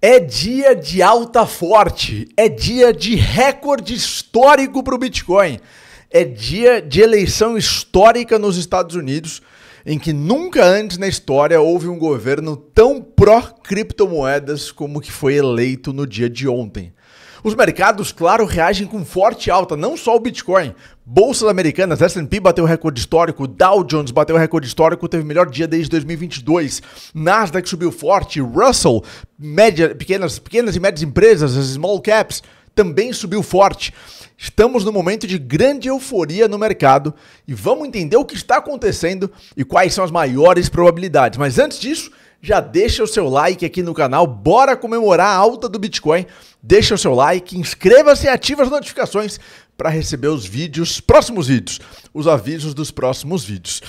É dia de alta forte, é dia de recorde histórico para o Bitcoin, é dia de eleição histórica nos Estados Unidos, em que nunca antes na história houve um governo tão pró-criptomoedas como que foi eleito no dia de ontem. Os mercados, claro, reagem com forte alta, não só o Bitcoin. Bolsas americanas, S&P bateu recorde histórico, Dow Jones bateu recorde histórico, teve o melhor dia desde 2022. Nasdaq subiu forte, Russell, média, pequenas, pequenas e médias empresas, as small caps, também subiu forte. Estamos no momento de grande euforia no mercado e vamos entender o que está acontecendo e quais são as maiores probabilidades. Mas antes disso, já deixa o seu like aqui no canal, bora comemorar a alta do Bitcoin. Deixa o seu like, inscreva-se e ative as notificações para receber os vídeos, próximos vídeos, os avisos dos próximos vídeos.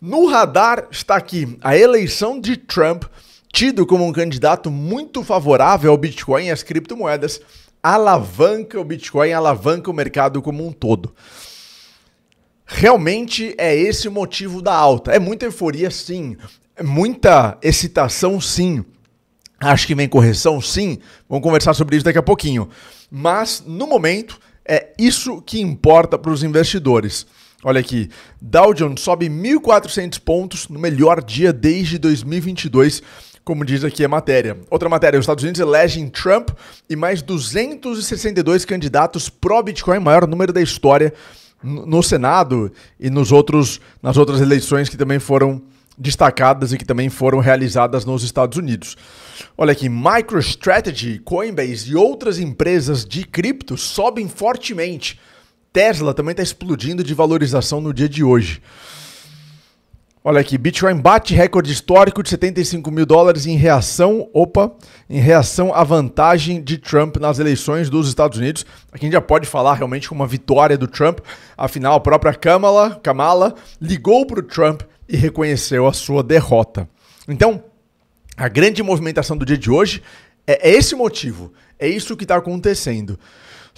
No radar está aqui a eleição de Trump, tido como um candidato muito favorável ao Bitcoin e às criptomoedas, alavanca o Bitcoin, alavanca o mercado como um todo. Realmente é esse o motivo da alta. É muita euforia, sim. Muita excitação, sim. Acho que vem correção, sim. Vamos conversar sobre isso daqui a pouquinho. Mas, no momento, é isso que importa para os investidores. Olha aqui, Dow Jones sobe 1.400 pontos no melhor dia desde 2022, como diz aqui a matéria. Outra matéria, os Estados Unidos elegem Trump e mais 262 candidatos pró-Bitcoin, maior número da história no Senado e nos outros, nas outras eleições que também foram destacadas e que também foram realizadas nos Estados Unidos. Olha aqui, MicroStrategy, Coinbase e outras empresas de cripto sobem fortemente. Tesla também está explodindo de valorização no dia de hoje. Olha aqui, Bitcoin bate recorde histórico de 75 mil dólares em reação, opa, em reação à vantagem de Trump nas eleições dos Estados Unidos. Aqui a gente já pode falar realmente com uma vitória do Trump. Afinal, a própria Kamala, Kamala ligou para o Trump e reconheceu a sua derrota. Então, a grande movimentação do dia de hoje é, é esse motivo, é isso que está acontecendo.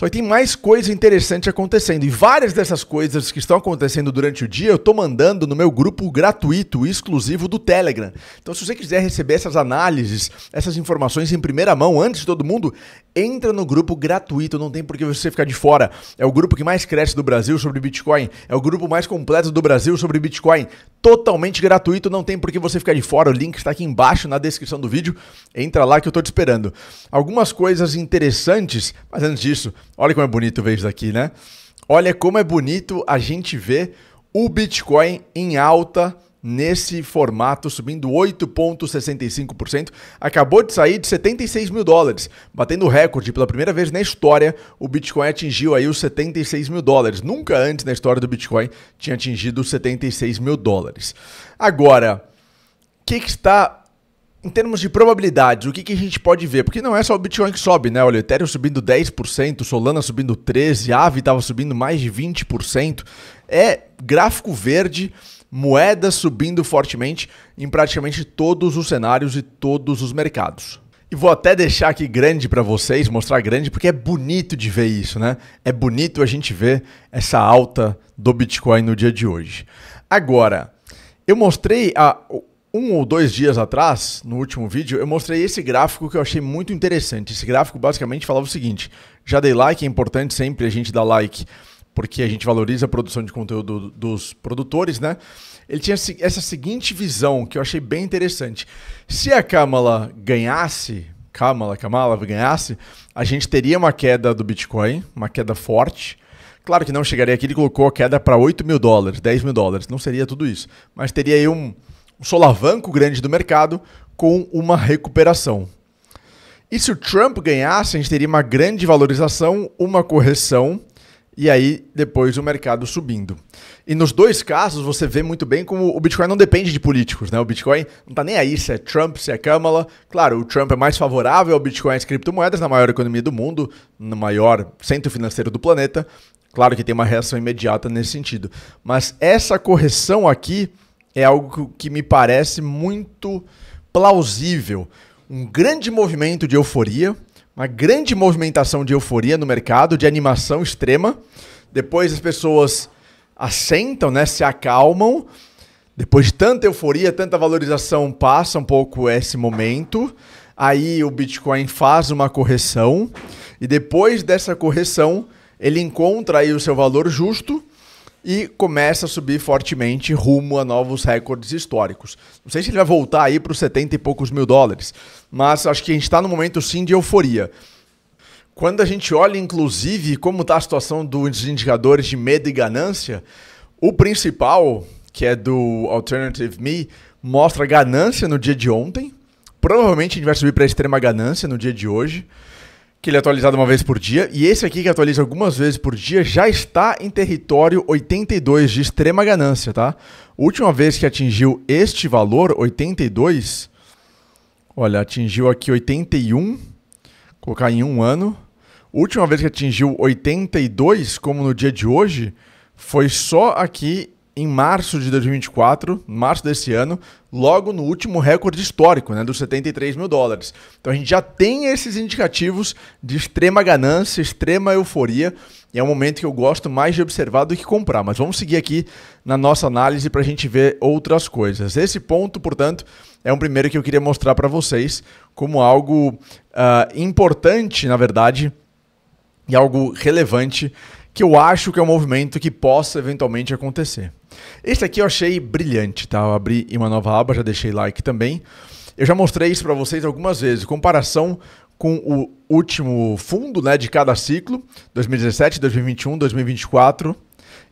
Só que tem mais coisa interessante acontecendo. E várias dessas coisas que estão acontecendo durante o dia eu estou mandando no meu grupo gratuito, exclusivo do Telegram. Então, se você quiser receber essas análises, essas informações em primeira mão, antes de todo mundo, entra no grupo gratuito. Não tem por que você ficar de fora. É o grupo que mais cresce do Brasil sobre Bitcoin. É o grupo mais completo do Brasil sobre Bitcoin. Totalmente gratuito, não tem por que você ficar de fora. O link está aqui embaixo na descrição do vídeo. Entra lá que eu estou te esperando. Algumas coisas interessantes, mas antes disso. Olha como é bonito ver isso aqui, né? Olha como é bonito a gente ver o Bitcoin em alta nesse formato, subindo 8,65%. Acabou de sair de 76 mil dólares, batendo recorde. Pela primeira vez na história, o Bitcoin atingiu aí os 76 mil dólares. Nunca antes na história do Bitcoin tinha atingido os 76 mil dólares. Agora, o que, que está em termos de probabilidades, o que, que, a gente pode ver? Porque não é só o Bitcoin que sobe, né? Olha, o Ethereum subindo 10%, Solana subindo 13%, a Ave estava subindo mais de 20%. É gráfico verde, moeda subindo fortemente em praticamente todos os cenários e todos os mercados. E vou até deixar aqui grande para vocês, mostrar grande, porque é bonito de ver isso, né? É bonito a gente ver essa alta do Bitcoin no dia de hoje. Agora, eu mostrei a, um ou dois dias atrás, no último vídeo, eu mostrei esse gráfico que eu achei muito interessante. Esse gráfico basicamente falava o seguinte: já dei like, é importante sempre a gente dar like, porque a gente valoriza a produção de conteúdo dos produtores, né? Ele tinha essa seguinte visão que eu achei bem interessante. Se a Kamala ganhasse, Kamala, Kamala ganhasse, a gente teria uma queda do Bitcoin, uma queda forte. Claro que não chegaria aqui, ele colocou a queda para 8 mil dólares, 10 mil dólares, não seria tudo isso. Mas teria aí um, um solavanco grande do mercado com uma recuperação. E se o Trump ganhasse, a gente teria uma grande valorização, uma correção e aí depois o mercado subindo. E nos dois casos você vê muito bem como o Bitcoin não depende de políticos, né? O Bitcoin não tá nem aí se é Trump, se é Kamala. Claro, o Trump é mais favorável ao Bitcoin e às criptomoedas na maior economia do mundo, no maior centro financeiro do planeta. Claro que tem uma reação imediata nesse sentido. Mas essa correção aqui é algo que me parece muito plausível. Um grande movimento de euforia, uma grande movimentação de euforia no mercado, de animação extrema. Depois as pessoas assentam, né, se acalmam. Depois de tanta euforia, tanta valorização, passa um pouco esse momento. Aí o Bitcoin faz uma correção e depois dessa correção, ele encontra aí o seu valor justo e começa a subir fortemente rumo a novos recordes históricos. Não sei se ele vai voltar aí para os 70 e poucos mil dólares, mas acho que a gente está no momento sim de euforia. Quando a gente olha, inclusive, como está a situação dos indicadores de medo e ganância, o principal, que é do Alternative Me, mostra ganância no dia de ontem. Provavelmente a gente vai subir para extrema ganância no dia de hoje que ele é atualizado uma vez por dia, e esse aqui que atualiza algumas vezes por dia já está em território 82 de extrema ganância, tá? Última vez que atingiu este valor, 82, olha, atingiu aqui 81, colocar em um ano. Última vez que atingiu 82, como no dia de hoje, foi só aqui em março de 2024, março desse ano, logo no último recorde histórico, né, dos 73 mil dólares. Então a gente já tem esses indicativos de extrema ganância, extrema euforia, e é um momento que eu gosto mais de observar do que comprar. Mas vamos seguir aqui na nossa análise para a gente ver outras coisas. Esse ponto, portanto, é um primeiro que eu queria mostrar para vocês como algo uh, importante, na verdade, e algo relevante que eu acho que é um movimento que possa eventualmente acontecer. Este aqui eu achei brilhante, tá? Eu abri uma nova aba, já deixei like também. Eu já mostrei isso para vocês algumas vezes, comparação com o último fundo né, de cada ciclo, 2017, 2021, 2024.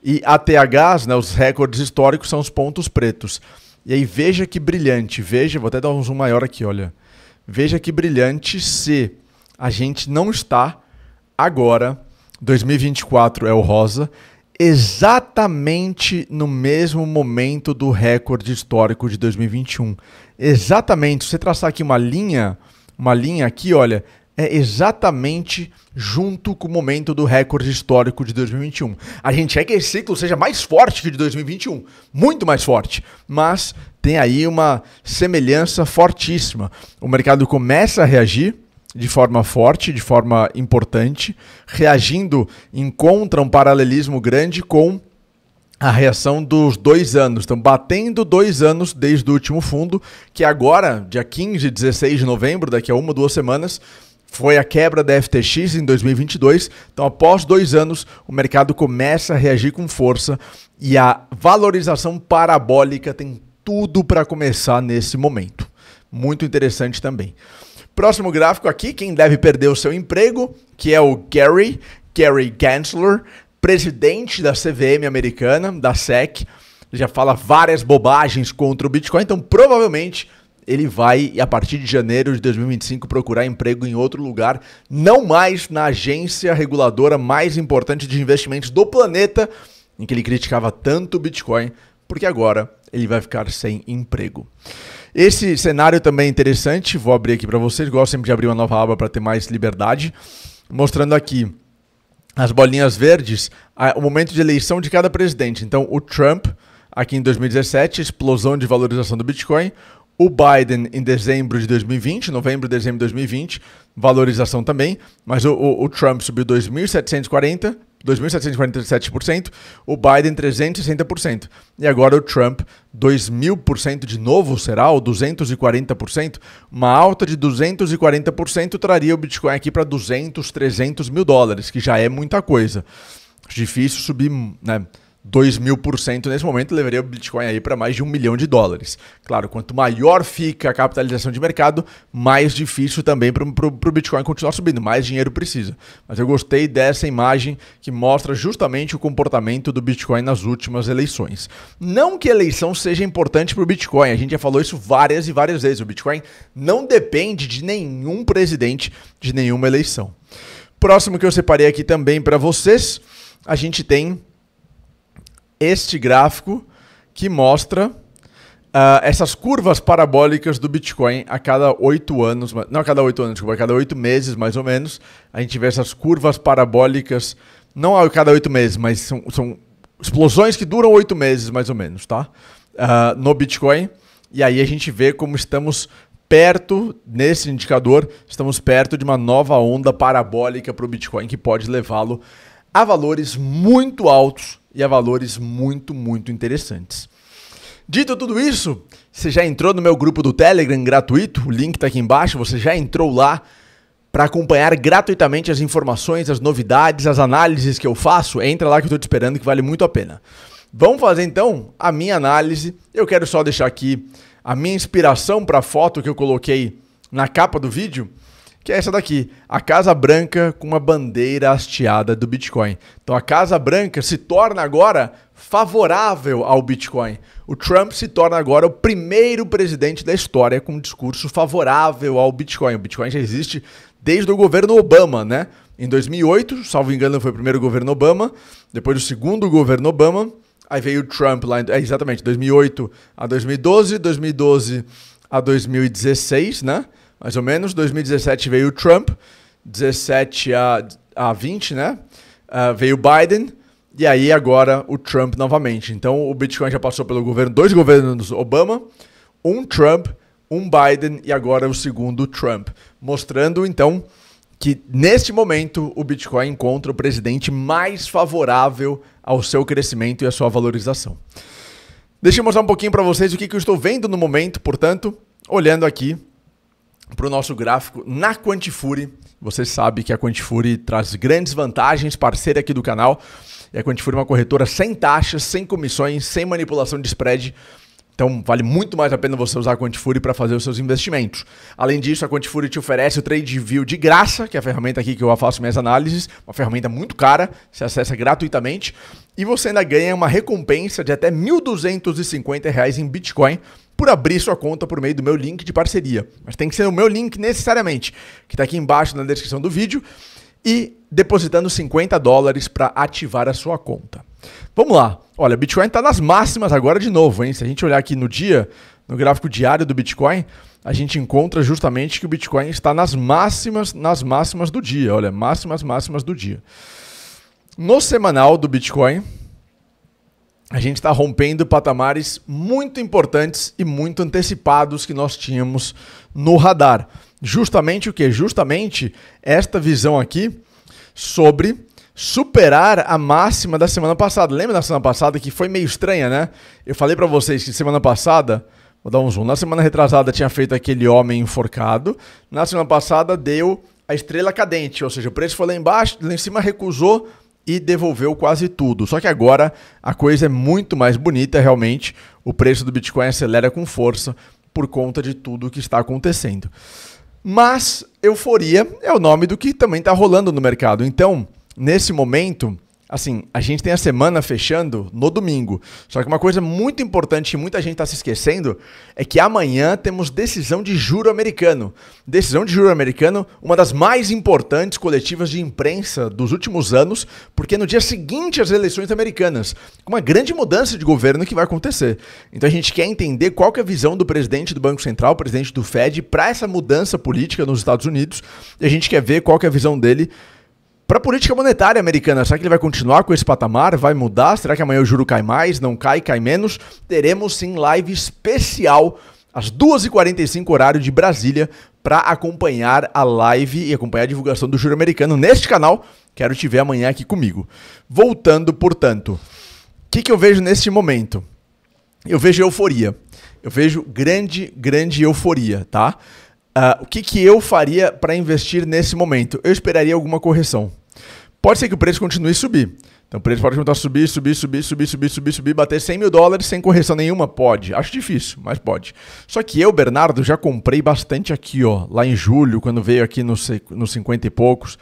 E ATHs, né, os recordes históricos, são os pontos pretos. E aí veja que brilhante, veja, vou até dar um zoom maior aqui, olha. Veja que brilhante se a gente não está agora 2024 é o rosa, exatamente no mesmo momento do recorde histórico de 2021. Exatamente, se você traçar aqui uma linha, uma linha aqui, olha, é exatamente junto com o momento do recorde histórico de 2021. A gente quer que esse ciclo seja mais forte que o de 2021, muito mais forte, mas tem aí uma semelhança fortíssima. O mercado começa a reagir, de forma forte, de forma importante, reagindo, encontra um paralelismo grande com a reação dos dois anos. Então, batendo dois anos desde o último fundo, que agora, dia 15 16 de novembro, daqui a uma ou duas semanas, foi a quebra da FTX em 2022. Então, após dois anos, o mercado começa a reagir com força e a valorização parabólica tem tudo para começar nesse momento. Muito interessante também. Próximo gráfico aqui, quem deve perder o seu emprego, que é o Gary, Gary Gensler, presidente da CVM americana, da SEC. já fala várias bobagens contra o Bitcoin, então provavelmente ele vai, a partir de janeiro de 2025, procurar emprego em outro lugar, não mais na agência reguladora mais importante de investimentos do planeta, em que ele criticava tanto o Bitcoin, porque agora ele vai ficar sem emprego. Esse cenário também é interessante, vou abrir aqui para vocês, gosto sempre de abrir uma nova aba para ter mais liberdade, mostrando aqui as bolinhas verdes, o momento de eleição de cada presidente. Então, o Trump, aqui em 2017, explosão de valorização do Bitcoin. O Biden em dezembro de 2020, novembro, dezembro de 2020, valorização também. Mas o, o, o Trump subiu 2.740 2.747%, o Biden 360%. E agora o Trump 2.000% de novo, será? Ou 240%? Uma alta de 240% traria o Bitcoin aqui para 200, 300 mil dólares, que já é muita coisa. Difícil subir, né? 2 mil por cento nesse momento levaria o Bitcoin aí para mais de um milhão de dólares. Claro, quanto maior fica a capitalização de mercado, mais difícil também para o Bitcoin continuar subindo, mais dinheiro precisa. Mas eu gostei dessa imagem que mostra justamente o comportamento do Bitcoin nas últimas eleições. Não que eleição seja importante para o Bitcoin, a gente já falou isso várias e várias vezes. O Bitcoin não depende de nenhum presidente, de nenhuma eleição. Próximo que eu separei aqui também para vocês, a gente tem este gráfico que mostra Uh, essas curvas parabólicas do Bitcoin a cada oito anos, não a cada oito anos, desculpa, a cada oito meses mais ou menos, a gente vê essas curvas parabólicas, não a cada oito meses, mas são, são explosões que duram oito meses mais ou menos, tá? Uh, no Bitcoin. E aí a gente vê como estamos perto, nesse indicador, estamos perto de uma nova onda parabólica para o Bitcoin que pode levá-lo a valores muito altos e a valores muito, muito interessantes. Dito tudo isso, você já entrou no meu grupo do Telegram gratuito, o link está aqui embaixo, você já entrou lá para acompanhar gratuitamente as informações, as novidades, as análises que eu faço, entra lá que eu estou te esperando que vale muito a pena. Vamos fazer então a minha análise. Eu quero só deixar aqui a minha inspiração para a foto que eu coloquei na capa do vídeo que é essa daqui, a Casa Branca com uma bandeira hasteada do Bitcoin. Então a Casa Branca se torna agora favorável ao Bitcoin. O Trump se torna agora o primeiro presidente da história com um discurso favorável ao Bitcoin. O Bitcoin já existe desde o governo Obama, né? Em 2008, salvo engano, foi o primeiro governo Obama, depois o segundo governo Obama, aí veio o Trump lá, em, é, exatamente, 2008 a 2012, 2012 a 2016, né? mais ou menos. 2017 veio o Trump, 17 a, a 20, né? Uh, veio o Biden, e aí agora o Trump novamente. Então o Bitcoin já passou pelo governo, dois governos Obama, um Trump, um Biden e agora o segundo Trump. Mostrando então que neste momento o Bitcoin encontra o presidente mais favorável ao seu crescimento e à sua valorização. Deixa eu mostrar um pouquinho para vocês o que, que eu estou vendo no momento, portanto, olhando aqui para o nosso gráfico na Quantifury. Você sabe que a Quantifury traz grandes vantagens, parceira aqui do canal. E a Quantifury é uma corretora sem taxas, sem comissões, sem manipulação de spread. Então vale muito mais a pena você usar a Quantifury para fazer os seus investimentos. Além disso, a Quantifury te oferece o TradeView de graça, que é a ferramenta aqui que eu faço minhas análises, uma ferramenta muito cara, se acessa gratuitamente, e você ainda ganha uma recompensa de até R$ 1.250 em Bitcoin por abrir sua conta por meio do meu link de parceria. Mas tem que ser o meu link necessariamente, que está aqui embaixo na descrição do vídeo, e depositando 50 dólares para ativar a sua conta. Vamos lá. Olha, Bitcoin está nas máximas agora de novo, hein? Se a gente olhar aqui no dia, no gráfico diário do Bitcoin, a gente encontra justamente que o Bitcoin está nas máximas, nas máximas do dia. Olha, máximas, máximas do dia. No semanal do Bitcoin, a gente está rompendo patamares muito importantes e muito antecipados que nós tínhamos no radar. Justamente o que? Justamente esta visão aqui sobre superar a máxima da semana passada. Lembra da semana passada que foi meio estranha, né? Eu falei para vocês que semana passada, vou dar um zoom, na semana retrasada tinha feito aquele homem enforcado, na semana passada deu a estrela cadente, ou seja, o preço foi lá embaixo, lá em cima recusou e devolveu quase tudo. Só que agora a coisa é muito mais bonita, realmente. O preço do Bitcoin acelera com força por conta de tudo o que está acontecendo. Mas euforia é o nome do que também está rolando no mercado. Então, nesse momento, assim, a gente tem a semana fechando no domingo. Só que uma coisa muito importante que muita gente está se esquecendo é que amanhã temos decisão de juro americano. Decisão de juro americano, uma das mais importantes coletivas de imprensa dos últimos anos, porque é no dia seguinte às eleições americanas, uma grande mudança de governo que vai acontecer. Então a gente quer entender qual que é a visão do presidente do Banco Central, presidente do Fed, para essa mudança política nos Estados Unidos. E a gente quer ver qual que é a visão dele para a política monetária americana, será que ele vai continuar com esse patamar? Vai mudar? Será que amanhã o juro cai mais? Não cai? Cai menos? Teremos sim live especial às 2h45 horário de Brasília para acompanhar a live e acompanhar a divulgação do juro americano neste canal. Quero te ver amanhã aqui comigo. Voltando, portanto, o que, que eu vejo neste momento? Eu vejo euforia. Eu vejo grande, grande euforia, tá? Uh, o que, que eu faria para investir nesse momento? Eu esperaria alguma correção. Pode ser que o preço continue a subir. Então o preço pode continuar a subir, subir, subir, subir, subir, subir, subir, bater 100 mil dólares sem correção nenhuma? Pode. Acho difícil, mas pode. Só que eu, Bernardo, já comprei bastante aqui, ó. Lá em julho, quando veio aqui nos no 50 e poucos.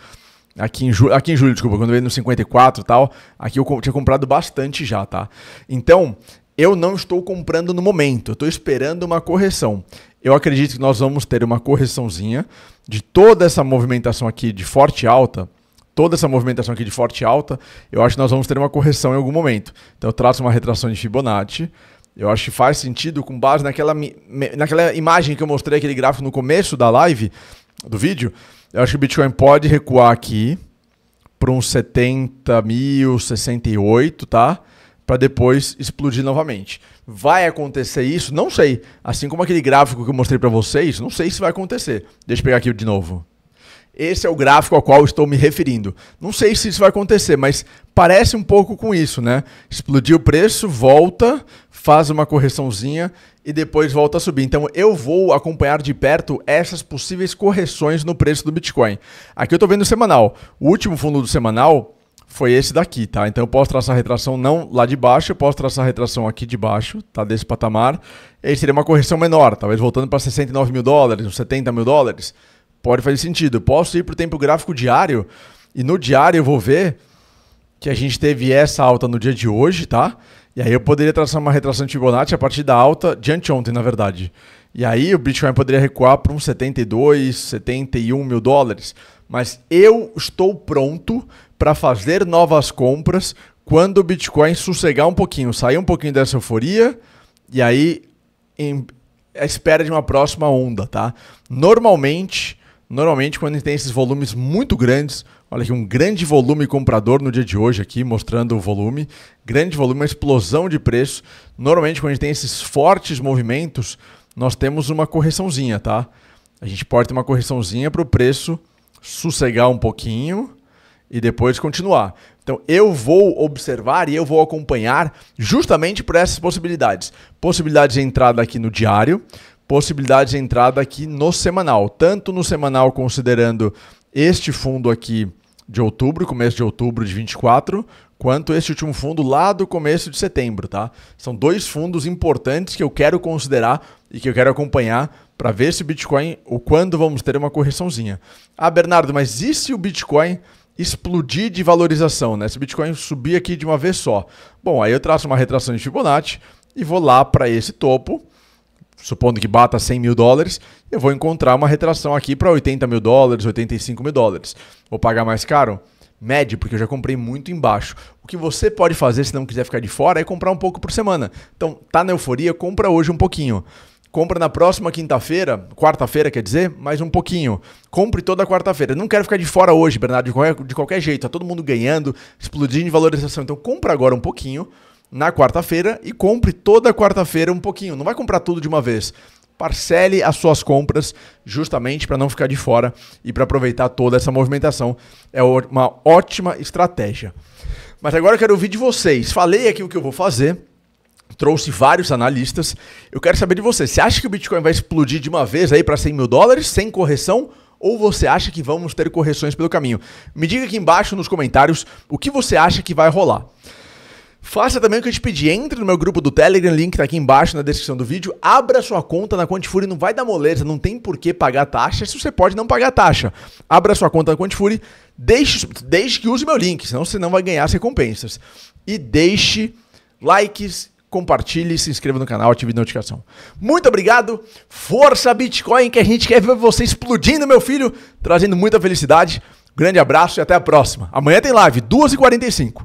Aqui em, julho, aqui em julho, desculpa, quando veio no 54 e tal. Aqui eu tinha comprado bastante já, tá? Então, eu não estou comprando no momento, eu estou esperando uma correção. Eu acredito que nós vamos ter uma correçãozinha de toda essa movimentação aqui de forte alta toda essa movimentação aqui de forte alta, eu acho que nós vamos ter uma correção em algum momento. Então eu traço uma retração de Fibonacci. Eu acho que faz sentido com base naquela, naquela imagem que eu mostrei, aquele gráfico no começo da live, do vídeo. Eu acho que o Bitcoin pode recuar aqui para uns 70.068, tá? Para depois explodir novamente. Vai acontecer isso? Não sei. Assim como aquele gráfico que eu mostrei para vocês, não sei se vai acontecer. Deixa eu pegar aqui de novo. Esse é o gráfico ao qual estou me referindo. Não sei se isso vai acontecer, mas parece um pouco com isso, né? Explodiu o preço, volta, faz uma correçãozinha e depois volta a subir. Então eu vou acompanhar de perto essas possíveis correções no preço do Bitcoin. Aqui eu estou vendo o semanal. O último fundo do semanal foi esse daqui, tá? Então eu posso traçar a retração não lá de baixo, eu posso traçar a retração aqui de baixo, tá? Desse patamar. E aí seria uma correção menor, talvez voltando para 69 mil dólares, 70 mil dólares pode fazer sentido. Eu posso ir para o tempo gráfico diário e no diário eu vou ver que a gente teve essa alta no dia de hoje, tá? E aí eu poderia traçar uma retração de Fibonacci a partir da alta de anteontem, na verdade. E aí o Bitcoin poderia recuar para uns 72, 71 mil dólares. Mas eu estou pronto para fazer novas compras quando o Bitcoin sossegar um pouquinho, sair um pouquinho dessa euforia e aí em, à espera de uma próxima onda, tá? Normalmente Normalmente, quando a gente tem esses volumes muito grandes, olha aqui, um grande volume comprador no dia de hoje aqui, mostrando o volume, grande volume, uma explosão de preço. Normalmente, quando a gente tem esses fortes movimentos, nós temos uma correçãozinha, tá? A gente pode ter uma correçãozinha para o preço sossegar um pouquinho e depois continuar. Então eu vou observar e eu vou acompanhar justamente por essas possibilidades. Possibilidade de entrada aqui no diário, possibilidade de entrada aqui no semanal. Tanto no semanal, considerando este fundo aqui de outubro, começo de outubro de 24, quanto este último fundo lá do começo de setembro, tá? São dois fundos importantes que eu quero considerar e que eu quero acompanhar para ver se o Bitcoin, ou quando vamos ter uma correçãozinha. Ah, Bernardo, mas e se o Bitcoin explodir de valorização, né? Se o Bitcoin subir aqui de uma vez só. Bom, aí eu traço uma retração de Fibonacci e vou lá para esse topo supondo que bata 100 mil dólares, eu vou encontrar uma retração aqui para 80 mil dólares, 85 mil dólares. Vou pagar mais caro? Médio, porque eu já comprei muito embaixo. O que você pode fazer se não quiser ficar de fora é comprar um pouco por semana. Então, tá na euforia, compra hoje um pouquinho. Compra na próxima quinta-feira, quarta-feira quer dizer, mais um pouquinho. Compre toda quarta-feira. Não quero ficar de fora hoje, Bernardo, de qualquer, de qualquer jeito. Tá todo mundo ganhando, explodindo de valorização. Então compra agora um pouquinho na quarta-feira e compre toda quarta-feira um pouquinho. Não vai comprar tudo de uma vez. Parcele as suas compras justamente para não ficar de fora e para aproveitar toda essa movimentação. É uma ótima estratégia. Mas agora eu quero ouvir de vocês. Falei aqui o que eu vou fazer trouxe vários analistas. Eu quero saber de vocês. Você acha que o Bitcoin vai explodir de uma vez aí para 100 mil dólares sem correção? Ou você acha que vamos ter correções pelo caminho? Me diga aqui embaixo nos comentários o que você acha que vai rolar. Faça também o que eu te pedi, entre no meu grupo do Telegram, link tá aqui embaixo na descrição do vídeo, abra sua conta na Quantifuri, não vai dar moleza, não tem por que pagar taxa, se você pode não pagar taxa. Abra sua conta na Quantifuri, deixe, deixe que use meu link, senão você não vai ganhar as recompensas. E deixe likes, compartilhe, se inscreva no canal, ative a notificação. Muito obrigado, força Bitcoin, que a gente quer ver você explodindo, meu filho, trazendo muita felicidade. Grande abraço e até a próxima. Amanhã tem live, 2h45.